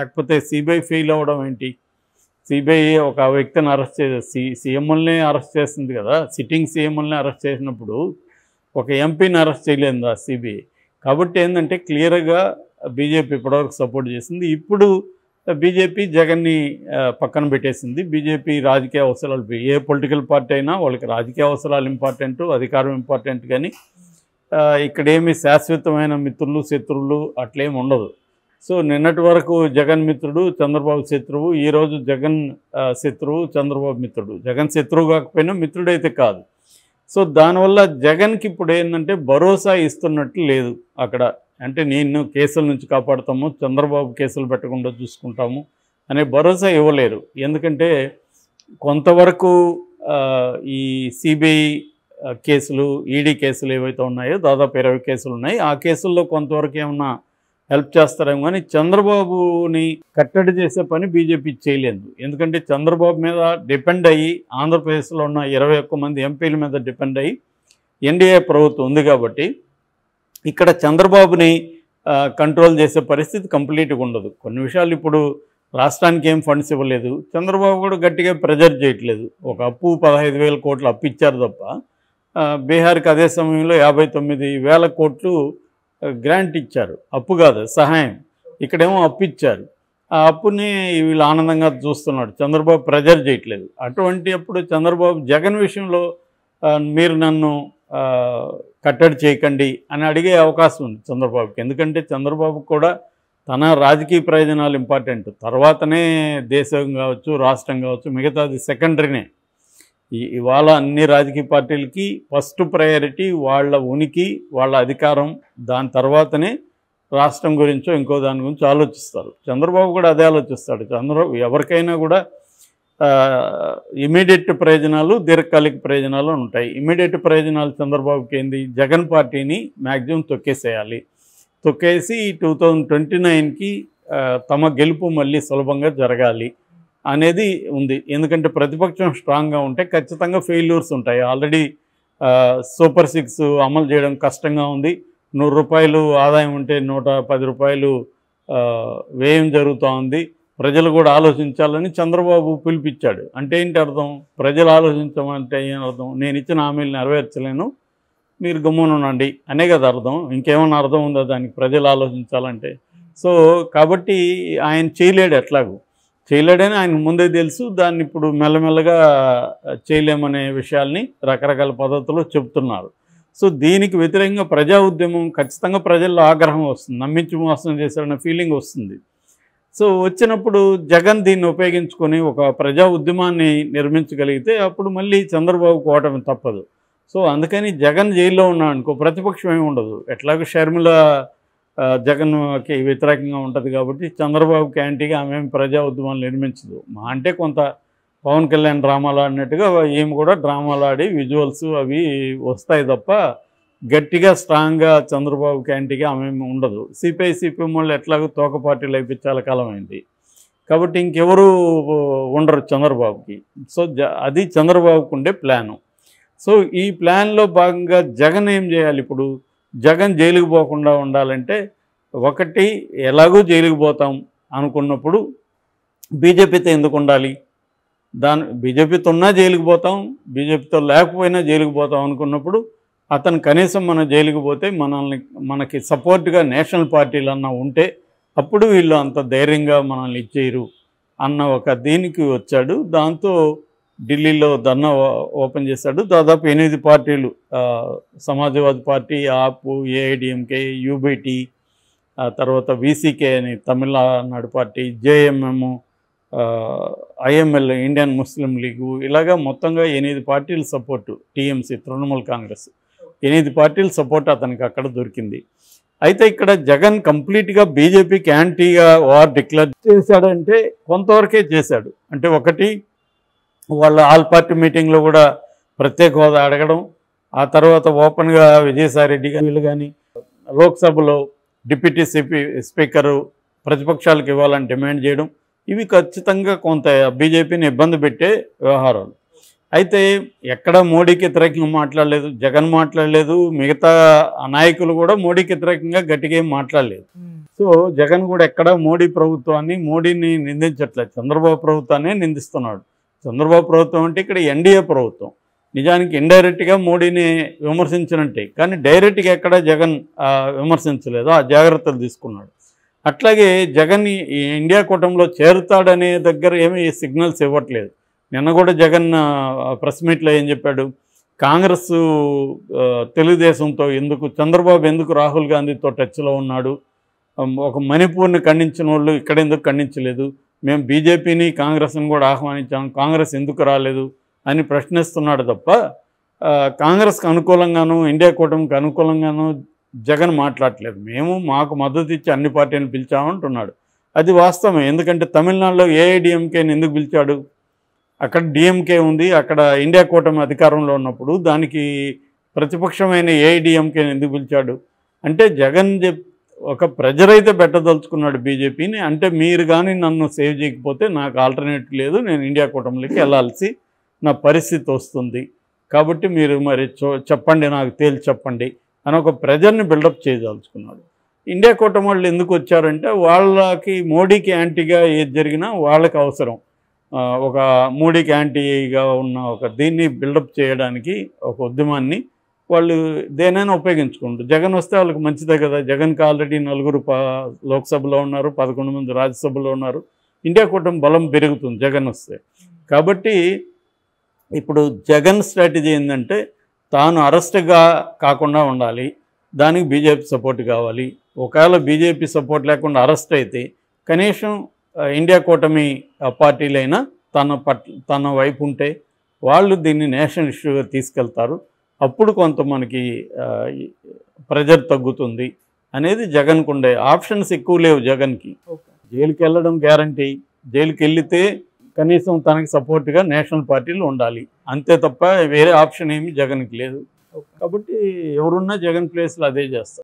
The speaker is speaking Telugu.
లేకపోతే సిబిఐ ఫెయిల్ అవ్వడం ఏంటి సిబిఐ ఒక వ్యక్తిని అరెస్ట్ చేసే సి సీఎంఎల్ని అరెస్ట్ చేసింది కదా సిట్టింగ్ సీఎంఎల్ని అరెస్ట్ చేసినప్పుడు ఒక ఎంపీని అరెస్ట్ చేయలేదా సిబిఐ కాబట్టి ఏంటంటే క్లియర్గా బీజేపీ ఇప్పటివరకు సపోర్ట్ చేసింది ఇప్పుడు బీజేపీ జగన్ని పక్కన పెట్టేసింది బీజేపీ రాజకీయ అవసరాలు ఏ పొలిటికల్ పార్టీ అయినా వాళ్ళకి రాజకీయ అవసరాలు ఇంపార్టెంట్ అధికారం ఇంపార్టెంట్ కానీ ఇక్కడేమి శాశ్వతమైన మిత్రులు శత్రువులు అట్లేమి ఉండదు సో నిన్నటి వరకు జగన్ మిత్రుడు చంద్రబాబు శత్రువు ఈరోజు జగన్ శత్రువు చంద్రబాబు మిత్రుడు జగన్ శత్రువు కాకపోయినా మిత్రుడైతే కాదు సో దానివల్ల జగన్కి ఇప్పుడు ఏంటంటే భరోసా ఇస్తున్నట్లు లేదు అక్కడ అంటే నేను కేసుల నుంచి కాపాడుతాము చంద్రబాబు కేసులు పెట్టకుండా చూసుకుంటాము అనే భరోసా ఇవ్వలేరు ఎందుకంటే కొంతవరకు ఈ సిబిఐ కేసులు ఈడీ కేసులు ఏవైతే ఉన్నాయో దాదాపు ఇరవై కేసులు ఉన్నాయి ఆ కేసుల్లో కొంతవరకు ఏమన్నా హెల్ప్ చేస్తారేమో కానీ చంద్రబాబుని కట్టడి చేసే పని బీజేపీ చేయలేదు ఎందుకంటే చంద్రబాబు మీద డిపెండ్ అయ్యి ఆంధ్రప్రదేశ్లో ఉన్న ఇరవై ఒక్క మంది ఎంపీల మీద డిపెండ్ అయ్యి ఎన్డీఏ ప్రభుత్వం ఉంది కాబట్టి ఇక్కడ చంద్రబాబుని కంట్రోల్ చేసే పరిస్థితి కంప్లీట్గా ఉండదు కొన్ని విషయాలు ఇప్పుడు రాష్ట్రానికి ఏం ఫండ్స్ ఇవ్వలేదు చంద్రబాబు కూడా గట్టిగా ప్రెజర్ చేయట్లేదు ఒక అప్పు పదహైదు వేల కోట్లు అప్పిచ్చారు తప్ప బీహార్కి అదే సమయంలో యాభై తొమ్మిది వేల కోట్లు గ్రాంట్ ఇచ్చారు అప్పు కాదు సహాయం ఇక్కడేమో అప్పు ఇచ్చారు ఆ అప్పుని వీళ్ళు ఆనందంగా చూస్తున్నాడు చంద్రబాబు ప్రెజర్ చేయట్లేదు అటువంటి అప్పుడు చంద్రబాబు జగన్ విషయంలో మీరు నన్ను కట్టడి చేయకండి అని అడిగే అవకాశం ఉంది చంద్రబాబుకి ఎందుకంటే చంద్రబాబు కూడా తన రాజకీయ ప్రయోజనాలు ఇంపార్టెంట్ తర్వాతనే దేశం కావచ్చు రాష్ట్రం కావచ్చు మిగతాది సెకండరీనే ఇవాళ అన్ని రాజకీయ పార్టీలకి ఫస్ట్ ప్రయారిటీ వాళ్ళ ఉనికి వాళ్ళ అధికారం దాని తర్వాతనే రాష్ట్రం గురించో ఇంకో దాని గురించి ఆలోచిస్తారు చంద్రబాబు కూడా అదే ఆలోచిస్తాడు చంద్రబాబు ఎవరికైనా కూడా ఇమీడియట్ ప్రయోజనాలు దీర్ఘకాలిక ప్రయోజనాలు ఉంటాయి ఇమీడియట్ ప్రయోజనాలు చంద్రబాబుకి ఏంది జగన్ పార్టీని మ్యాక్సిమం తొక్కేసేయాలి తొక్కేసి టూ థౌజండ్ ట్వంటీ నైన్కి తమ గెలుపు మళ్ళీ సులభంగా జరగాలి అనేది ఉంది ఎందుకంటే ప్రతిపక్షం స్ట్రాంగ్గా ఉంటే ఖచ్చితంగా ఫెయిల్యూర్స్ ఉంటాయి ఆల్రెడీ సూపర్ సిక్స్ అమలు చేయడం కష్టంగా ఉంది నూరు రూపాయలు ఆదాయం ఉంటే నూట పది రూపాయలు వ్యయం జరుగుతూ ఉంది ప్రజలు కూడా ఆలోచించాలని చంద్రబాబు పిలిపించాడు అంటే ఏంటి అర్థం ప్రజలు ఆలోచించమంటే ఏం అర్థం నేను ఇచ్చిన హామీలు నెరవేర్చలేను మీరు ఉండండి అనే కదా అర్థం ఇంకేమన్నా అర్థం ఉందా దానికి ప్రజలు ఆలోచించాలంటే సో కాబట్టి ఆయన చేయలేడు ఎట్లాగూ చేయలేడని ఆయన ముందే తెలుసు దాన్ని ఇప్పుడు మెల్లమెల్లగా చేయలేమనే విషయాల్ని రకరకాల పద్ధతుల్లో చెబుతున్నారు సో దీనికి వ్యతిరేకంగా ప్రజా ఉద్యమం ఖచ్చితంగా ప్రజల్లో ఆగ్రహం వస్తుంది నమ్మించి మోసం చేశారన్న ఫీలింగ్ వస్తుంది సో వచ్చినప్పుడు జగన్ దీన్ని ఉపయోగించుకొని ఒక ప్రజా ఉద్యమాన్ని నిర్మించగలిగితే అప్పుడు మళ్ళీ చంద్రబాబు కోవటం తప్పదు సో అందుకని జగన్ జైల్లో ఉన్నా అనుకో ప్రతిపక్షం ఏమి ఉండదు ఎట్లాగో షర్మిల జగన్కి వ్యతిరేకంగా ఉంటుంది కాబట్టి చంద్రబాబుకి యాంటీగా ఆమె ప్రజా ఉద్యమాలు నిర్మించదు మా అంటే కొంత పవన్ కళ్యాణ్ డ్రామాలు ఆడినట్టుగా ఏమి కూడా డ్రామాలు ఆడి విజువల్స్ అవి వస్తాయి తప్ప గట్టిగా స్ట్రాంగ్గా చంద్రబాబు క్యాంటీగా ఆమె ఉండదు సిపిఐ సిపిఎం వాళ్ళు ఎట్లాగో తోక పార్టీలు అయిపోయి కాలం అయింది కాబట్టి ఇంకెవరు ఉండరు చంద్రబాబుకి సో అది చంద్రబాబుకు ఉండే ప్లాను సో ఈ ప్లాన్లో భాగంగా జగన్ ఏం చేయాలి ఇప్పుడు జగన్ జైలుకు పోకుండా ఉండాలంటే ఒకటి ఎలాగో జైలుకు పోతాం అనుకున్నప్పుడు బీజేపీతో ఎందుకు ఉండాలి దాని బీజేపీతో ఉన్నా జైలుకు పోతాం బీజేపీతో లేకపోయినా జైలుకు పోతాం అనుకున్నప్పుడు అతను కనీసం మన జైలుకు పోతే మనల్ని మనకి సపోర్ట్గా నేషనల్ పార్టీలు అన్న ఉంటే అప్పుడు వీళ్ళు అంత ధైర్యంగా మనల్ని ఇచ్చేయరు అన్న ఒక దీనికి వచ్చాడు దాంతో ఢిల్లీలో ధర్నా ఓపెన్ చేశాడు దాదాపు ఎనిమిది పార్టీలు Samajwadi party AAP AIADMK UBT తర్వాత వీసీకే అని Tamil Nadu party JMM IML Indian Muslim league ఇలాగా మొత్తంగా ఎనిమిది పార్టీల సపోర్టు టీఎంసీ తృణమూల్ కాంగ్రెస్ ఎనిమిది పార్టీల సపోర్ట్ అతనికి అక్కడ దొరికింది అయితే ఇక్కడ జగన్ కంప్లీట్గా బీజేపీకి యాంటీగా వార్ డిక్లేర్ చేశాడంటే కొంతవరకే చేశాడు అంటే ఒకటి వాళ్ళ ఆల్ పార్టీ మీటింగ్లో కూడా ప్రత్యేక హోదా అడగడం ఆ తర్వాత ఓపెన్గా విజయసాయిరెడ్డి వీళ్ళు కానీ లోక్సభలో డిప్యూటీ సిపి స్పీకరు ప్రతిపక్షాలకు ఇవ్వాలని డిమాండ్ చేయడం ఇవి ఖచ్చితంగా కొంత బీజేపీని ఇబ్బంది పెట్టే వ్యవహారాలు అయితే ఎక్కడ మోడీకి వ్యతిరేకంగా మాట్లాడలేదు జగన్ మాట్లాడలేదు మిగతా నాయకులు కూడా మోడీకి వ్యతిరేకంగా గట్టిగా మాట్లాడలేదు సో జగన్ కూడా ఎక్కడ మోడీ ప్రభుత్వాన్ని మోడీని నిందించట్లేదు చంద్రబాబు ప్రభుత్వాన్ని నిందిస్తున్నాడు చంద్రబాబు ప్రభుత్వం అంటే ఇక్కడ ఎన్డీఏ ప్రభుత్వం నిజానికి ఇండైరెక్ట్గా మోడీని విమర్శించినట్టే కానీ డైరెక్ట్గా ఎక్కడ జగన్ విమర్శించలేదు ఆ జాగ్రత్తలు తీసుకున్నాడు అట్లాగే జగన్ ఇండియా కూటమిలో చేరుతాడనే దగ్గర ఏమీ సిగ్నల్స్ ఇవ్వట్లేదు నిన్న కూడా జగన్ ప్రెస్ మీట్లో ఏం చెప్పాడు కాంగ్రెస్ తెలుగుదేశంతో ఎందుకు చంద్రబాబు ఎందుకు రాహుల్ గాంధీతో టచ్లో ఉన్నాడు ఒక మణిపూర్ని ఖండించిన వాళ్ళు ఇక్కడ ఎందుకు ఖండించలేదు మేము బీజేపీని కాంగ్రెస్ని కూడా ఆహ్వానించాము కాంగ్రెస్ ఎందుకు రాలేదు అని ప్రశ్నిస్తున్నాడు తప్ప కాంగ్రెస్కి అనుకూలంగాను ఇండియా కూటమికి అనుకూలంగాను జగన్ మాట్లాడలేదు మేము మాకు మద్దతు ఇచ్చి అన్ని పార్టీలను పిలిచామంటున్నాడు అది వాస్తవం ఎందుకంటే తమిళనాడులో ఏఐడిఎంకేని ఎందుకు పిలిచాడు అక్కడ డిఎంకే ఉంది అక్కడ ఇండియా కూటమి అధికారంలో ఉన్నప్పుడు దానికి ప్రతిపక్షమైన ఏఐడిఎంకేని ఎందుకు పిలిచాడు అంటే జగన్ చెప్ ఒక ప్రెజర్ అయితే పెట్టదలుచుకున్నాడు బీజేపీని అంటే మీరు కానీ నన్ను సేవ్ చేయకపోతే నాకు ఆల్టర్నేట్ లేదు నేను ఇండియా కూటమిలోకి వెళ్ళాల్సి నా పరిస్థితి వస్తుంది కాబట్టి మీరు మరి చెప్పండి నాకు తేల్చి చెప్పండి అని ఒక ప్రెజర్ని బిల్డప్ చేయదలుచుకున్నాడు ఇండియా కూటమి వాళ్ళు ఎందుకు వచ్చారంటే వాళ్ళకి మోడీకి యాంటీగా ఏది జరిగినా వాళ్ళకి అవసరం ఒక మోడీకి యాంటీగా ఉన్న ఒక దీన్ని బిల్డప్ చేయడానికి ఒక ఉద్యమాన్ని వాళ్ళు దేనైనా ఉపయోగించుకుంటారు జగన్ వస్తే వాళ్ళకి మంచిదే కదా జగన్కి ఆల్రెడీ నలుగురు లోక్సభలో ఉన్నారు పదకొండు మంది రాజ్యసభలో ఉన్నారు ఇండియా కూటమి బలం పెరుగుతుంది జగన్ వస్తే కాబట్టి ఇప్పుడు జగన్ స్ట్రాటజీ ఏంటంటే తాను అరెస్ట్గా కాకుండా ఉండాలి దానికి బీజేపీ సపోర్ట్ కావాలి ఒకవేళ బీజేపీ సపోర్ట్ లేకుండా అరెస్ట్ అయితే కనీసం ఇండియా కూటమి పార్టీలైనా తన పట్ తన వైపు ఉంటే వాళ్ళు దీన్ని నేషనల్ ఇష్యూగా తీసుకెళ్తారు అప్పుడు కొంత మనకి ప్రెజర్ తగ్గుతుంది అనేది జగన్కు ఉండే ఆప్షన్స్ ఎక్కువ లేవు జగన్కి జైలుకి వెళ్ళడం గ్యారంటీ జైలుకి వెళ్తే కనీసం తనకి సపోర్ట్గా నేషనల్ పార్టీలు ఉండాలి అంతే తప్ప వేరే ఆప్షన్ ఏమి జగన్కి లేదు కాబట్టి ఎవరున్నా జగన్ ప్లేస్లో అదే చేస్తారు